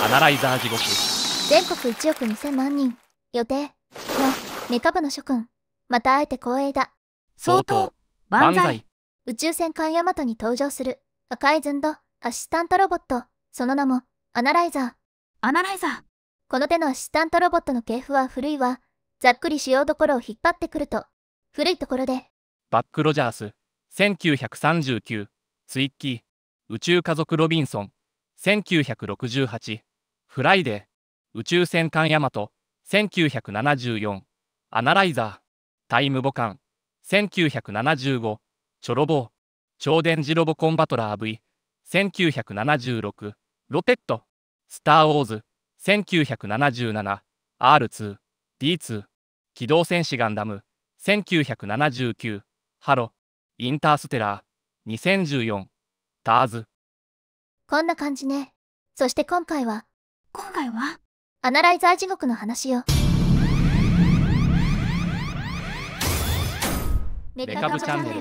アナライザー地獄全国1億2000万人予定のメカ部の諸君また会えて光栄だ相当万歳宇宙戦艦ヤマトに登場する赤いズンドアシスタントロボットその名もアナライザーアナライザーこの手のアシスタントロボットの系譜は古いわざっくり使用どころを引っ張ってくると古いところでバック・ロジャース1939ツイッキー宇宙家族ロビンソン1968フライデー、宇宙戦艦ヤマト、1974、アナライザー、タイムボカン、1975、チョロボー、超電磁ロボコンバトラー V、1976、ロペット、スター・ウォーズ、1977、R2、D2、機動戦士ガンダム、1979、ハロ、インターステラー、2014、ターズ。こんな感じね。そして今回は、今回はアナライザー地獄の話よ。メカブチャンネル。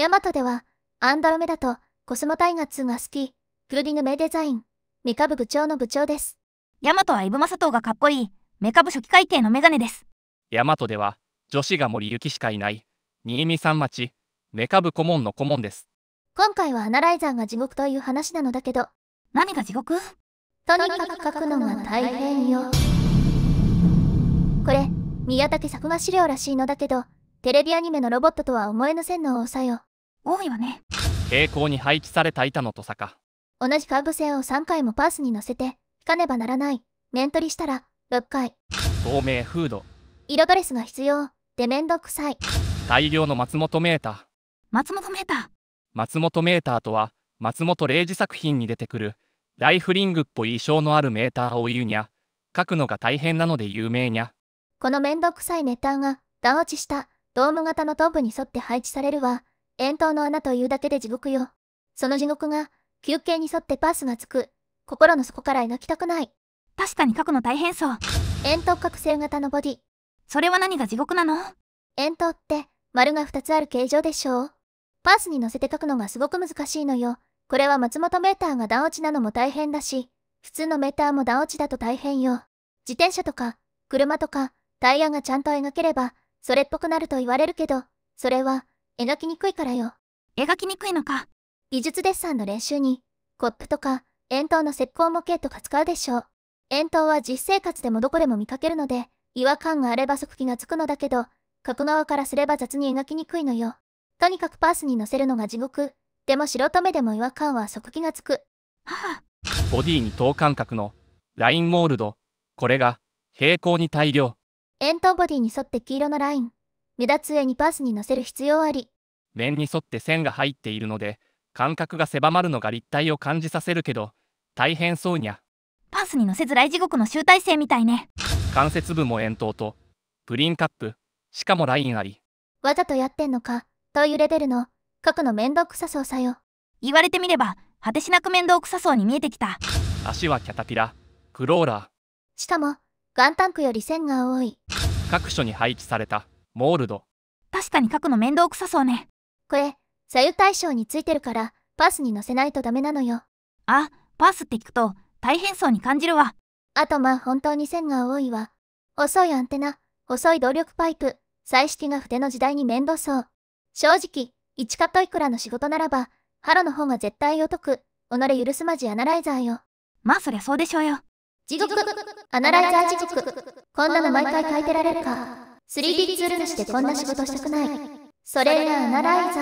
ヤマトでは、アンドロメダとコスモタイガ2が好き、プロディング名デザイン、メカブ部長の部長です。ヤマトはイブマサトウがかっこいい、メカブ初期改定のメガネです。ヤマトでは、女子が森ゆきしかいない、新見さん町、メカブ顧問の顧問です。今回はアナライザーが地獄という話なのだけど、何が地獄とにかく書くのが大変よ。これ、宮武作画資料らしいのだけど、テレビアニメのロボットとは思えぬ線の多さよ。多いわね。傾向に配置された板のとさか。同じカーブ線を3回もパースに乗せて、引かねばならない。面取りしたら、6回。透明フード。色ドレスが必要。でめんどくさい。大量の松本メーター。松本メーター。松本メーターとは、松本零士作品に出てくるライフリングっぽい衣装のあるメーターを言うにゃ、書くのが大変なので有名にゃ。このめんどくさいメーターが、段落ちした、ドーム型のトンに沿って配置されるわ。円筒の穴というだけで地獄よ。その地獄が、休憩に沿ってパスがつく。心の底から描きたくない。確かに書くの大変そう。円筒覚醒型のボディ。それは何が地獄なの円筒って、丸が2つある形状でしょう。パースに乗せて書くのがすごく難しいのよ。これは松本メーターが段落ちなのも大変だし、普通のメーターも段落ちだと大変よ。自転車とか、車とか、タイヤがちゃんと描ければ、それっぽくなると言われるけど、それは、描きにくいからよ。描きにくいのか。技術デッサンの練習に、コップとか、円筒の石膏模型とか使うでしょう。円筒は実生活でもどこでも見かけるので、違和感があれば即気がつくのだけど、角側からすれば雑に描きにくいのよ。とにかくパースに乗せるのが地獄。でも白人目でも違和感は即気がつく。ボディに等間隔のラインモールド。これが平行に大量。円筒ボディに沿って黄色のライン。目立つ上にパースに乗せる必要あり。面に沿って線が入っているので、間隔が狭まるのが立体を感じさせるけど、大変そうにゃ。パースに乗せづらい地獄の集大成みたいね。関節部も円筒と、プリンカップ、しかもラインあり。わざとやってんのか、というレベルの書くの面倒くさそうさよ言われてみれば果てしなく面倒くさそうに見えてきた足はキャタピラクローラーしかもガンタンクより線が多い各所に配置されたモールド確かに書くの面倒くさそうねこれ左右対称についてるからパスに乗せないとダメなのよあパスって聞くと大変そうに感じるわあとまあ本当に線が多いわ細いアンテナ細い動力パイプ彩色が筆の時代に面倒そう正直一カットいくらの仕事ならば、ハロの方が絶対お得。己許すまじアナライザーよ。まあそりゃそうでしょうよ。地獄アナライザー地獄こんなの毎回書いてられるか。3D ツール主でこんな仕事したくない。それがアナライザ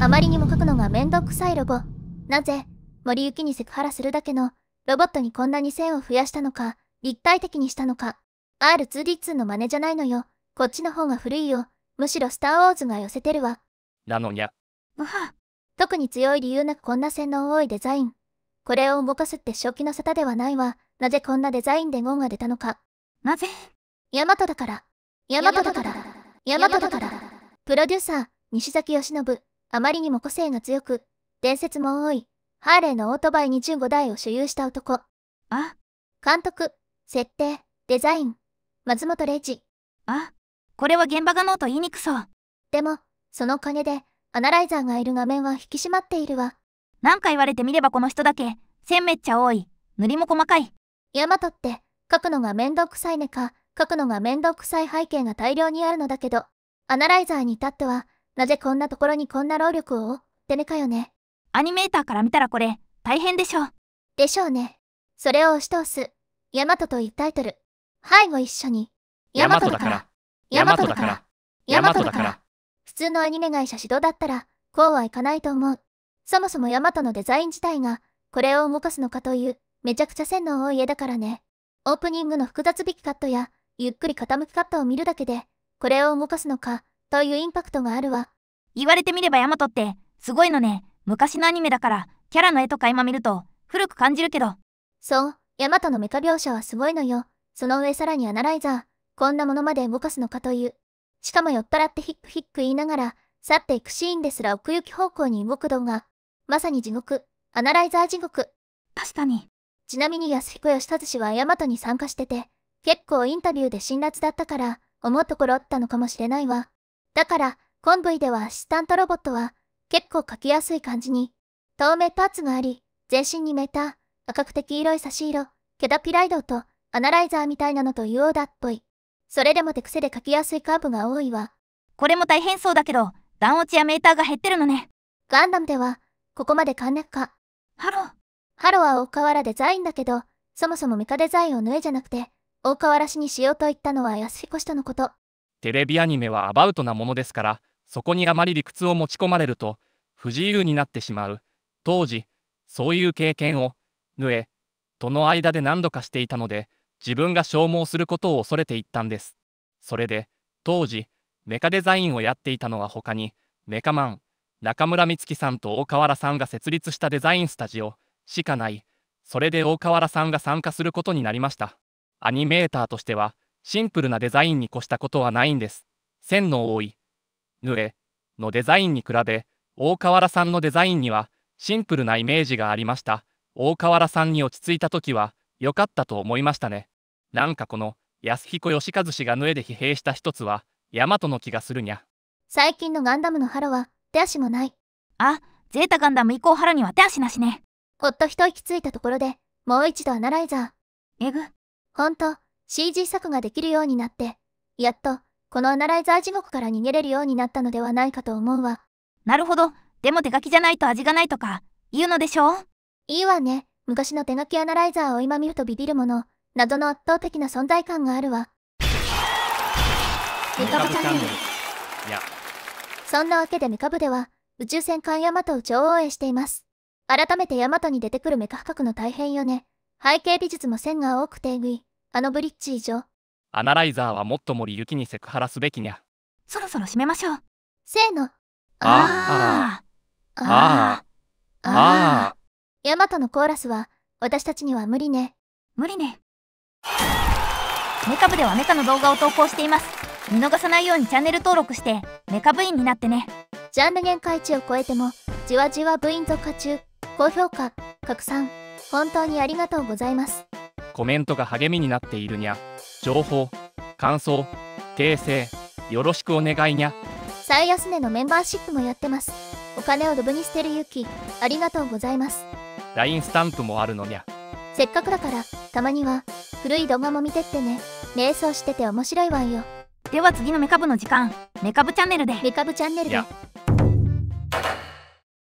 ー。あまりにも書くのがめんどくさいロゴ。なぜ、森行にセクハラするだけの、ロボットにこんなに線を増やしたのか、立体的にしたのか。R2D2 の真似じゃないのよ。こっちの方が古いよ。むしろスター・ウォーズが寄せてるわ。なのにゃ。特に強い理由なくこんな性能多いデザイン。これを動かすって初期の沙汰ではないわ。なぜこんなデザインでゴンが出たのか。なぜヤマトだから。ヤマトだから。ヤマトだから。プロデューサー、西崎義信。あまりにも個性が強く、伝説も多い。ハーレーのオートバイ25台を所有した男。あ監督、設定、デザイン、松本零士。あこれは現場がノーと言いにくそう。でも、その金で、アナライザーがいる画面は引き締まっているわ。何回か言われてみればこの人だけ、線めっちゃ多い。塗りも細かい。ヤマトって、書くのがめんどくさいねか、書くのがめんどくさい背景が大量にあるのだけど、アナライザーに至っては、なぜこんなところにこんな労力をってねかよね。アニメーターから見たらこれ、大変でしょう。でしょうね。それを押し通す、ヤマトというタイトル。はい、ご一緒に。ヤマトだから。ヤマトだから。ヤマトだから。普通のアニメ会社指導だったら、こうはいかないと思う。そもそもヤマトのデザイン自体が、これを動かすのかという、めちゃくちゃ線の多い絵だからね。オープニングの複雑引きカットや、ゆっくり傾きカットを見るだけで、これを動かすのか、というインパクトがあるわ。言われてみればヤマトって、すごいのね。昔のアニメだから、キャラの絵とか今見ると、古く感じるけど。そう、ヤマトのメカ描写はすごいのよ。その上さらにアナライザー、こんなものまで動かすのかという。しかも酔っ払ってヒックヒック言いながら、去っていくシーンですら奥行き方向に動く動画。まさに地獄、アナライザー地獄。確かに。ちなみに安彦義和氏はヤマトに参加してて、結構インタビューで辛辣だったから、思うところあったのかもしれないわ。だから、コンブイではアシスタントロボットは、結構描きやすい感じに、透明パーツがあり、全身にメーター、赤くて黄色い差し色、ケダピライドと、アナライザーみたいなのといううだっぽい。それでも手癖で書きやすいカーブが多いわ。これも大変そうだけど、段落ちやメーターが減ってるのね。ガンダムでは、ここまで簡略化。ハロハロは大河原デザインだけど、そもそもメカデザインを縫えじゃなくて、大河原市にしようと言ったのは安彦氏とのこと。テレビアニメはアバウトなものですから、そこにあまり理屈を持ち込まれると、不自由になってしまう。当時、そういう経験を、縫え、との間で何度かしていたので、自分が消耗することを恐れていったんです。それで、当時、メカデザインをやっていたのは他に、メカマン、中村美月さんと大河原さんが設立したデザインスタジオしかない、それで大河原さんが参加することになりました。アニメーターとしては、シンプルなデザインに越したことはないんです。線の多い、ぬえのデザインに比べ、大河原さんのデザインには、シンプルなイメージがありました。大河原さんに落ち着いた時は、良かったと思いましたね。なんかこの安彦義和氏が縫えで疲弊した一つは大和の気がするにゃ最近のガンダムの腹は手足もないあゼータガンダム以降腹には手足なしねほっと一息ついたところでもう一度アナライザーえぐほんと CG 作ができるようになってやっとこのアナライザー地獄から逃げれるようになったのではないかと思うわなるほどでも手書きじゃないと味がないとか言うのでしょういいわね昔の手書きアナライザーを今見るとビビるもの謎の圧倒的な存在感があるわ。ミカブチャンネル。そんなわけでミカブでは、宇宙戦艦ヤマトを超応援しています。改めてヤマトに出てくるメカ捕獲の大変よね。背景美術も線が多くてえぐい。あのブリッジ以上。アナライザーはもっと森雪にセクハラすべきにゃ。そろそろ閉めましょう。せーの。ああ。ああ。ああ。ああ。ヤマトのコーラスは、私たちには無理ね。無理ね。メカブではメカの動画を投稿しています見逃さないようにチャンネル登録してメカ部員になってねジャンル限界値を超えてもじわじわ部員増加中高評価拡散本当にありがとうございますコメントが励みになっているにゃ情報感想訂正よろしくお願いにゃ最安値のメンバーシップもやってますお金をドブに捨てる勇気ありがとうございます LINE スタンプもあるのにゃせっかくだからたまには古い動画も見てってね瞑想してて面白いわよでは次のメカブの時間メカブチャンネルでメカブチャンネルで